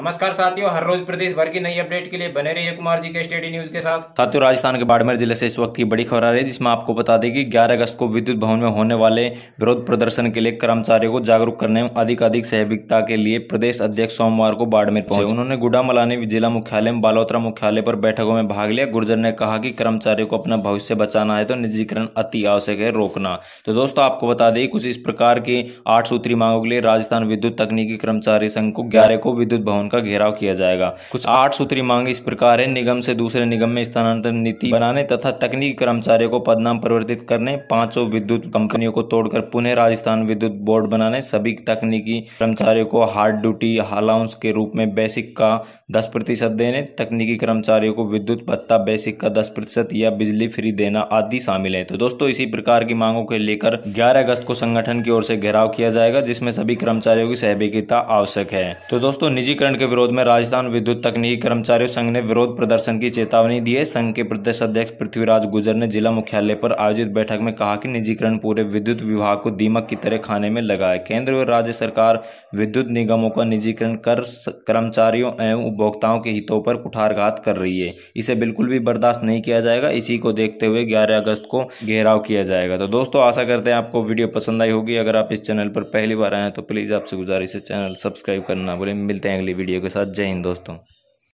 नमस्कार साथियों हर रोज प्रदेश भर की नई अपडेट के लिए बने रहिए कुमार जी के स्टडी न्यूज के साथ साथियों राजस्थान के बाड़मेर जिले से इस वक्त की बड़ी खबर आ रही है जिसमें आपको बता दें कि 11 अगस्त को विद्युत भवन में होने वाले विरोध प्रदर्शन के लिए कर्मचारियों को जागरूक करने में अधिक अधिक सहभागिता के लिए प्रदेश अध्यक्ष सोमवार को बाड़मेर पहुंचे उन्होंने गुडा मलानी जिला मुख्यालय में बालोत्रा मुख्यालय पर बैठकों में भाग लिया गुर्जर ने कहा कि कर्मचारियों को अपना भविष्य बचाना है तो निजीकरण अति आवश्यक है रोकना तो दोस्तों आपको बता दें कुछ इस प्रकार की आठ सूत्री मांगों के लिए राजस्थान विद्युत तकनीकी कर्मचारी संघ को ग्यारह को विद्युत भवन का घेराव किया जाएगा कुछ आठ सूत्री मांग इस प्रकार है निगम से दूसरे निगम में स्थानांतरण नीति बनाने तथा तकनीकी कर्मचारियों को पदनाम परिवर्तित करने पांचों विद्युत कंपनियों को तोड़कर पुनः राजस्थान विद्युत बोर्ड बनाने सभी तकनीकी कर्मचारियों को हार्ड ड्यूटी अलाउंस के रूप में बेसिक का दस प्रतिशत देने तकनीकी कर्मचारियों को विद्युत भत्ता बेसिक का दस प्रतिशत या बिजली फ्री देना आदि शामिल है तो दोस्तों इसी प्रकार की मांगों को लेकर 11 अगस्त को संगठन की ओर से घेराव किया जाएगा जिसमें सभी कर्मचारियों की सहभागिता आवश्यक है तो दोस्तों निजीकरण के विरोध में राजस्थान विद्युत तकनीकी कर्मचारियों संघ ने विरोध प्रदर्शन की चेतावनी दी है संघ के प्रदेश अध्यक्ष पृथ्वीराज गुजर ने जिला मुख्यालय पर आयोजित बैठक में कहा कि निजीकरण पूरे विद्युत विभाग को दीमक की तरह खाने में लगा है केंद्र व राज्य सरकार विद्युत निगमों का निजीकरण कर कर्मचारियों एवं उपभोक्ताओं के हितों पर कुठारघात कर रही है इसे बिल्कुल भी बर्दाश्त नहीं किया जाएगा इसी को देखते हुए ग्यारह अगस्त को घेराव किया जाएगा तो दोस्तों आशा करते हैं आपको वीडियो पसंद आई होगी अगर आप इस चैनल पर पहली बार आए हैं तो प्लीज़ आपसे गुजारिश है चैनल सब्सक्राइब करना बोले मिलते हैं अगली वीडियो वीडियो के साथ जय हिंद दोस्तों